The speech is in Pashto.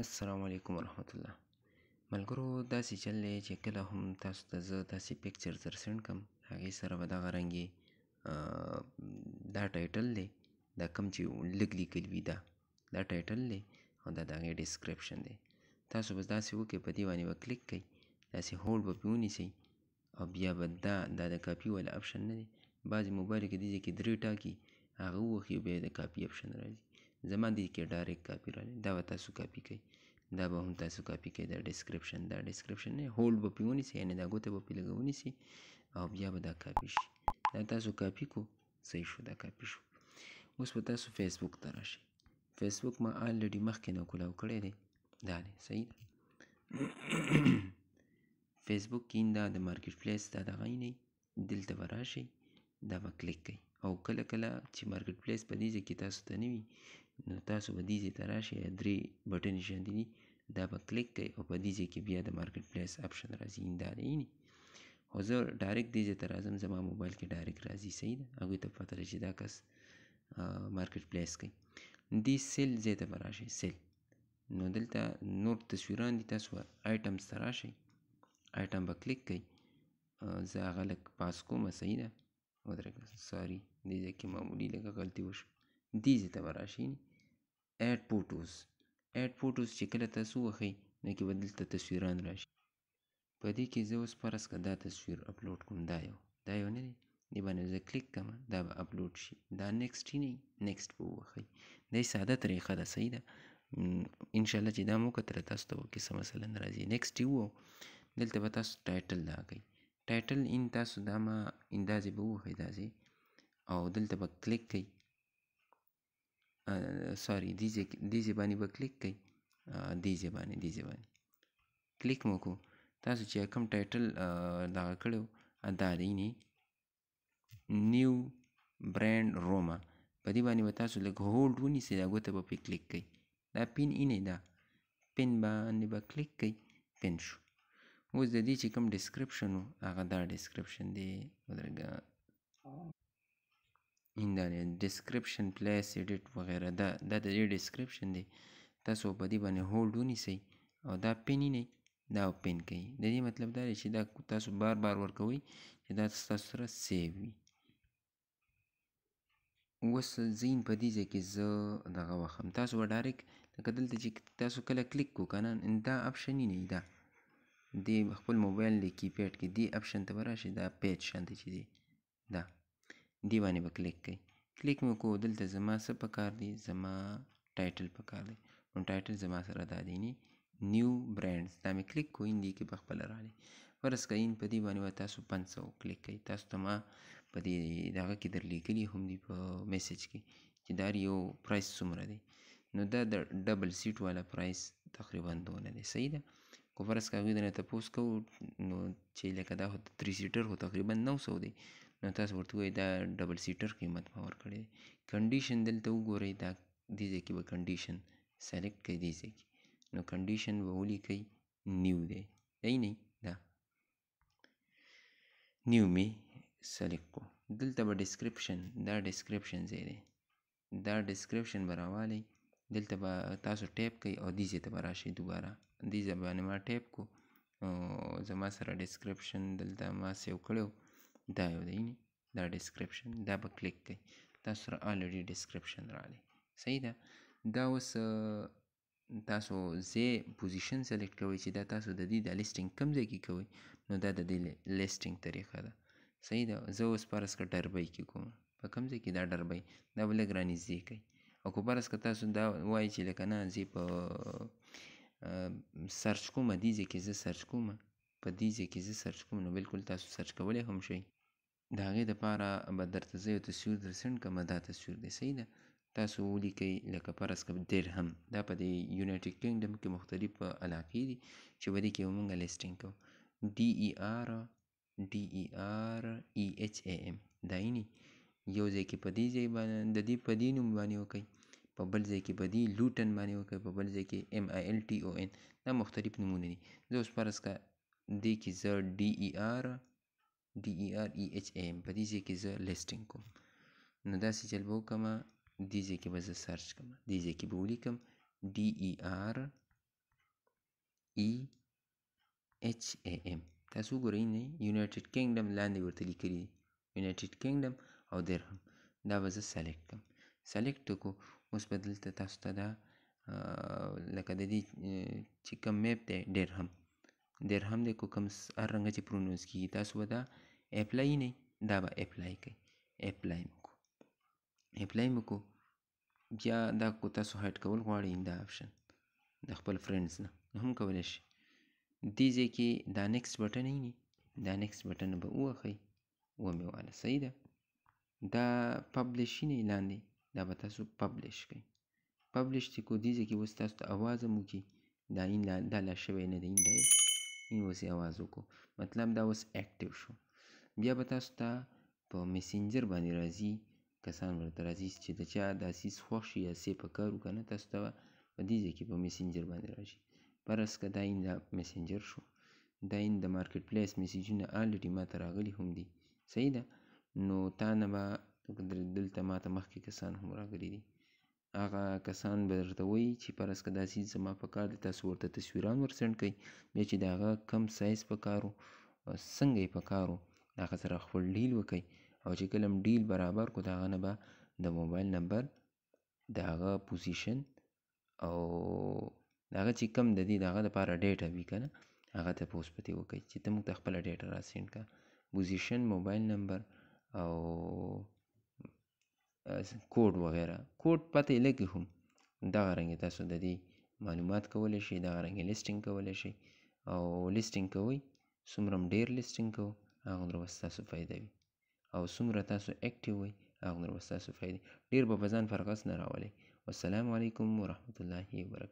السلام علیکم ورحمت الله ملګرو داسې چل دی چې کله هم تاسو ته زه داسې پکچر در سینډ کم هغې سره به دغه رنګې دا ټایټل دی دا کم چې لږ لیکل وي دا دا ټایټل دی او دا د هغې ډسکرپشن دی تاسو بس داسې وکړئ په دې باندې به کلیک کړئ داسې هولډ به پې ونیسئ او بیا به دا دا د کاپي والا اپشن نه دی بعضې موبایل کې دې کې درې ټاکي هغه ووهي بیا د کاپي اپشن راځي زما دې کې ډایرکټ کاپی راځي دا به تاسو کاپی کوئ دا به هم تاسو کاپی کوئ دا ډسکرپشن دا ډسکرپشن نه هولډ به پې ونیسي یعنې دا ګوته به پې لږه ونیسي او بیا به دا کاپی شي دا تاسو کاپی کو صحیح شو دا کاپی شو اوس به تاسو فیسبوک ته راشئ فیسبوک ما الریډي مخکې نه کولاو کړی دی دا دی صحیح ده فیسبوک کې دا د مارکیټ پلیس دا دغه نه دلته به راشئ دا به کلیک کوئ او کله کله چې مارکیټ پلیس په دې ځای کې تاسو ته نه وي نو تاسو به دې ځای ته راشئ درې بټن شاندې دي دا به کلیک کوئ او په دې ځای کې بیا د مارکیټ پلیس اپشن راځي دا دی خو زه ډایرکټ دې ځای ته راځم زما موبایل کې ډایرکټ راځي صحیح ده هغوی ته پته ده چې دا کس مارکیټ پلیس کوي دې سیل ځای ته به راشئ سیل نو دلته نور تصویران دي تاسو آیټمز ته راشئ آیټم به کلیک کوئ زه هغه لږ پاس کومه صحیح ده ودرېږه ساري دې ځای کې معمولي لږه غلطي وشوه دې ځای ته به راشئ ایډ فوټوز ایډ فوټوز چې کله تاسو وښئ نو کې به دلته تصویران راشي په دې کې زه اوس فرض که دا تصویر اپلوډ کوم دا یو دا یو نه دی دې باندې زه کلیک کوم دا به اپلوډ شي دا نیکسټ نه نیکسټ به ووښئ دا ساده طریقه ده صحیح ده انشاءالله چې دا مو کتله تاسو ته به کیسه مثلا راځي نیکسټ یې ووایو دلته به تاسو ټایټل دا کوئ ټایټل ان تاسو دا ما اندازې به ووښئ داسې او دلته به کلیک کوئ ساری دیزې باندې به کلیک کوئ دیزې باندې دیزې باندې کلیک مو کو تاسو چې کوم ټایټل دغه کړی دا دینی نیو برانډ روما په دې باندې به تاسو لږ هولډ ونیسئ دا ګوته به پرې کلیک کوئ دا پین اینې ده پین باندې به کلیک کوئ پین شو اوس د دې چې کوم ډسکرپشن و هغه دا ډسکرپشن دی ودرګه ان دا ډسکرپشن پلیس ایډیټ وغیرہ دا دا د دې ډسکرپشن دی تاسو په دې باندې هولډ ونیسئ او دا پین نه دا پین کوي د دې مطلب دا دی چې دا تاسو بار بار ورکوئ چې دا تاسو سره سیو وي اوس زین په دې ځای کې زه دغه واخم تاسو به ډایرک لکه دلته چې تاسو کله کلیک کو که نه دا اپشن نه دا د خپل موبایل د کیپیډ کې دې اپشن ته به راشي دا پیج شانته چې دی دا دې باندې به کلیک کوئ کلیک مې کو دلته زما څه پکار دی زما ټایټل پکار دی نو ټایټل زما سره دا دی نیو برانډز دا مې کلیک کو ان دې کې به خپله راغلی فرض که ان په دې باندې به تاسو پنځه سوه کلیک کوئ تاسو ته ما په دې دغه کې درلیږلي هم دي په میسج کې چې دا یو پرایس څومره دی نو دا د ډبل سیټ والا پرایس تقریبا دونه دی صحیح ده کو فرض که هغوی درنه تپوس کوو نو چې لکه دا خو تري سیټر خو تقریبا نو سوه دی نو تاسو ورته وایي دا ډبل سیټر قیمت ما ورکړی دی کنډیشن دلته وګورئ دا دې ځای کې به کنډیشن سلیکټ کړئ دې ځای کې نو کنډیشن به ولیکئ نیو دی دی نه دا نیو می سلیکټ کو دلته به ډسکرپشن دا ډسکرپشن ځای دی دا ډسکرپشن به راوالی دلته به تاسو ټیپ کوي او دې ځای ته به راشئ دوباره دې ځای باندې ما ټیپ کو زما سره ډسکرپشن دلته ما سیو کړی دا یو دی دا ډسکرپشن دا به کلیک کړئ تاسو سره الریډي ډسکرپشن راغلی صحیح ده دا اوس تاسو زه پوزیشن سلیکټ کوئ چې دا تاسو د دې د لیستینګ کم ځای کې کوئ نو دا د دې لیستینګ طریقه ده صحیح ده زه اوس پرس که ډربۍ کې کوم په کم ځای کې دا ډربۍ دا به لږ رانږدې کوي او که پرس که تاسو دا وایي چې لکه نه زه په سرچ کومه دې ځای کې زه سرچ کومه په دې ځای کې زه سرچ کوم نو بالکل تاسو سرچ کولی هم شئ د هغې دپاره به درته زه یو تصویر در سنډ کړمه دا تصویر دی صحیح ده تاسو ولیکئ لکه فرض کړه درهم دا په د یونایټډ کینګډم کې مختلف علاقې دي چې په دې کې به مونږ لیسټینګ کوو ډي ای آر ډي ای آر ای ایچ ای ام دا یعنې یو ځای کې په دې ځای باندې د دې په دې نوم باندې وکئ په بل ځای کې به دي لوټن باندې وکړئ په بل ځای کې ایم آی ایل ټي او ان دا مختلف نومونه دي زه اوس فرض کړه دې کې زه ډي ای آر D E R ای ایچ ایم په دې ځای کې زه لیسټینګ کوم نو داسې چل به وکړمه دې ځای کې به زه سرچ کوم دې ځای کې به ولیکم ډي ای آر ای ایچ ای ایم تاسو وګورئ نه یونایټډ کینګډم لاندې ورته لیکلي یونایټډ کینګډم او درهم دا به زه سلیکټ کړم سلیکټ وکړو اوس به دلته تاسو ته دا لکه د دې چې کوم میپ دی درهم درهم دی که کوم هر رنګه چې پرونونس کیږي تاسو به دا اپلای نه دا به اپلای کوئ اپلای مکو اپلای مکو بیا دا کو تاسو هایډ کول غواړئ دا آپشن د خپل فرینډز نه هم کولی شئ دې ځای کې دا نیکسټ بټن یې دا نیکسټ بټن به ووهئ ومې واله صحیح ده دا پبلش نه لاندې دا به تاسو پبلش کړئ پبلش چې کو دې ځای کې اوس تاسو ته اواز هم وکړي دا این لا دا لا شوی نه دی این دی اوسې आवाज وکړو مطلب دا اوس اکټیو شو بیا به تاسو ته په میسنجر باندې راځي کسان ورته راځي چې د چا دا سیس خوښ شي یا سې په کار وکړه نه تاسو ته په دې ځای کې په میسنجر باندې راشي پرس که دا ان دا میسنجر شو دا ان د مارکیټ پلیس میسیجونه الریډي ماته راغلي هم دي صحیح ده نو تا نه به دلته ماته مخکې کسان هم راغلي دي هغه کسان به درته وایي چې فرض که داسې زما په کار دی تاسو ورته تصویران ورسنډ کړئ بیا چې د هغه کم سایز په کار و څنګه یې په کار و د هغه سره خپل ډیل وکړئ او چې کله ډیل برابر کو د هغه نه به د موبایل نمبر د هغه پوزیشن او د هغه چې کم د دې د هغه دپاره ډیټه وي که نه هغه ته پوس پتې وکړئ چې ته موږ ته خپله ډیټه را سینډ کړه پوزیشن موبایل نمبر او کوډ وغیره کوډ پته یې لګي هم دغه رنګې تاسو د دې معلومات کولی شئ دغه رنګې لیسټینګ کولی شئ او لیسټینګ کوئ څومره ډیر لیسټینګ کوو هغومره به ستاسو فایده وي او څومره تاسو اکټیو وئ هغومره به ستاسو فایده ډیر به په ځان فرغس نه راولئ والسلام علیکم ورحمة الله وبرکاته